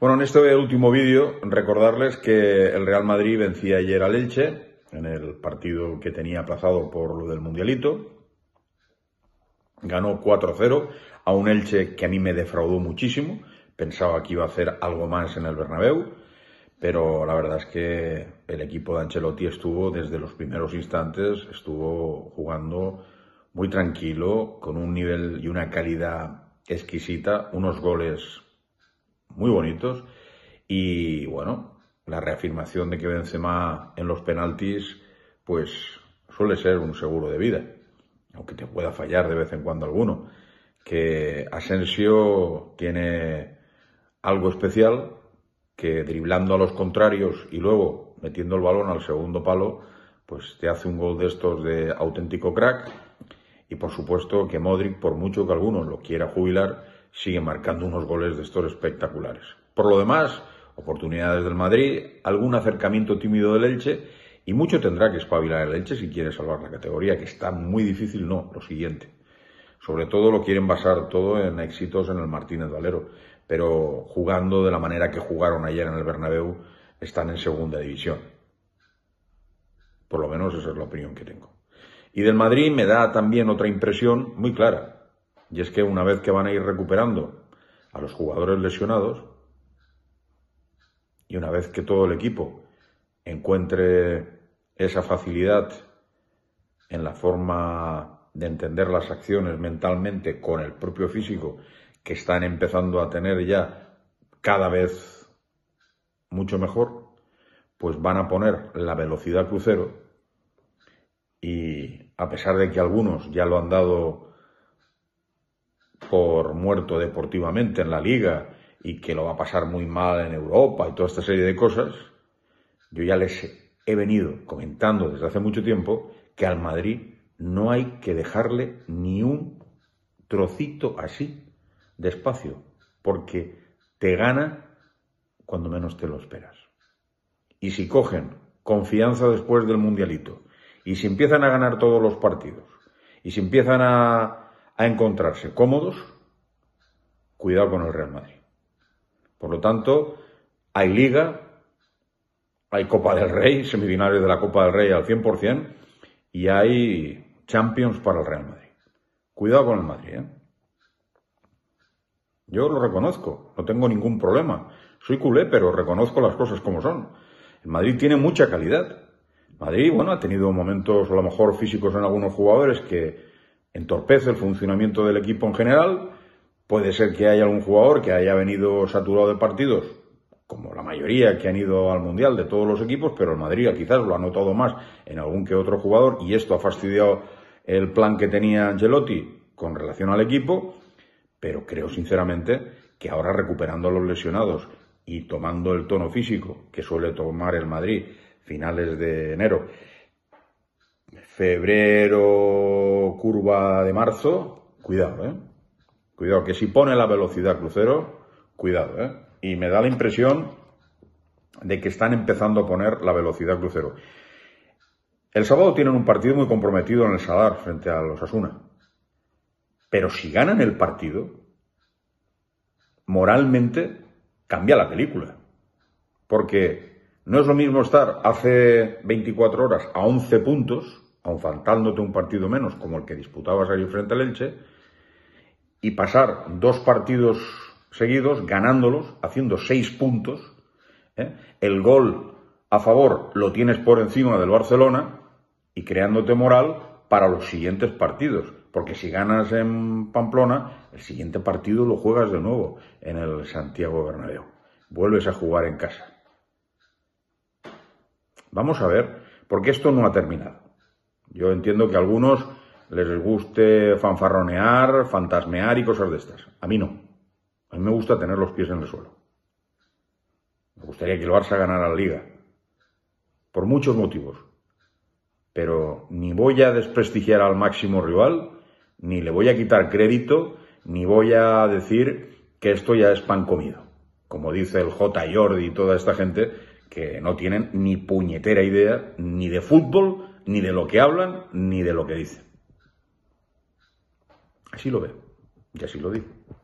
Bueno, en este último vídeo recordarles que el Real Madrid vencía ayer al Elche en el partido que tenía aplazado por lo del Mundialito. Ganó 4-0 a un Elche que a mí me defraudó muchísimo. Pensaba que iba a hacer algo más en el Bernabéu, pero la verdad es que el equipo de Ancelotti estuvo desde los primeros instantes, estuvo jugando muy tranquilo, con un nivel y una calidad exquisita, unos goles muy bonitos. Y bueno, la reafirmación de que Benzema en los penaltis, pues suele ser un seguro de vida, aunque te pueda fallar de vez en cuando alguno. Que Asensio tiene algo especial, que driblando a los contrarios y luego metiendo el balón al segundo palo, pues te hace un gol de estos de auténtico crack. Y por supuesto que Modric, por mucho que algunos lo quiera jubilar, sigue marcando unos goles de estos espectaculares. Por lo demás, oportunidades del Madrid, algún acercamiento tímido del Elche y mucho tendrá que espabilar el Elche si quiere salvar la categoría, que está muy difícil, no, lo siguiente. Sobre todo lo quieren basar todo en éxitos en el Martínez Valero, pero jugando de la manera que jugaron ayer en el Bernabéu, están en segunda división. Por lo menos esa es la opinión que tengo. Y del Madrid me da también otra impresión muy clara. Y es que una vez que van a ir recuperando a los jugadores lesionados y una vez que todo el equipo encuentre esa facilidad en la forma de entender las acciones mentalmente con el propio físico que están empezando a tener ya cada vez mucho mejor, pues van a poner la velocidad crucero y a pesar de que algunos ya lo han dado por muerto deportivamente en la liga y que lo va a pasar muy mal en Europa y toda esta serie de cosas, yo ya les he venido comentando desde hace mucho tiempo que al Madrid no hay que dejarle ni un trocito así de espacio, porque te gana cuando menos te lo esperas. Y si cogen confianza después del mundialito, y si empiezan a ganar todos los partidos, y si empiezan a a encontrarse cómodos, cuidado con el Real Madrid. Por lo tanto, hay liga, hay Copa del Rey, semifinales de la Copa del Rey al 100%, y hay Champions para el Real Madrid. Cuidado con el Madrid, ¿eh? Yo lo reconozco, no tengo ningún problema. Soy culé, pero reconozco las cosas como son. El Madrid tiene mucha calidad. Madrid, bueno, ha tenido momentos a lo mejor físicos en algunos jugadores que entorpece el funcionamiento del equipo en general. Puede ser que haya algún jugador que haya venido saturado de partidos, como la mayoría que han ido al Mundial de todos los equipos, pero el Madrid quizás lo ha notado más en algún que otro jugador y esto ha fastidiado el plan que tenía Angelotti con relación al equipo, pero creo sinceramente que ahora recuperando a los lesionados y tomando el tono físico que suele tomar el Madrid finales de enero febrero, curva de marzo, cuidado, ¿eh? Cuidado, que si pone la velocidad crucero, cuidado, ¿eh? Y me da la impresión de que están empezando a poner la velocidad crucero. El sábado tienen un partido muy comprometido en el Salar, frente a los Asuna. Pero si ganan el partido, moralmente cambia la película. Porque no es lo mismo estar hace 24 horas a 11 puntos, aun faltándote un partido menos, como el que disputabas ahí frente al Elche, y pasar dos partidos seguidos ganándolos, haciendo seis puntos. ¿eh? El gol a favor lo tienes por encima del Barcelona y creándote moral para los siguientes partidos. Porque si ganas en Pamplona, el siguiente partido lo juegas de nuevo en el Santiago Bernabéu. Vuelves a jugar en casa. Vamos a ver, porque esto no ha terminado. Yo entiendo que a algunos les guste fanfarronear, fantasmear y cosas de estas. A mí no. A mí me gusta tener los pies en el suelo. Me gustaría que el Barça ganara la liga. Por muchos motivos. Pero ni voy a desprestigiar al máximo rival, ni le voy a quitar crédito, ni voy a decir que esto ya es pan comido. Como dice el J. Jordi y toda esta gente que no tienen ni puñetera idea ni de fútbol, ni de lo que hablan, ni de lo que dicen. Así lo veo y así lo digo.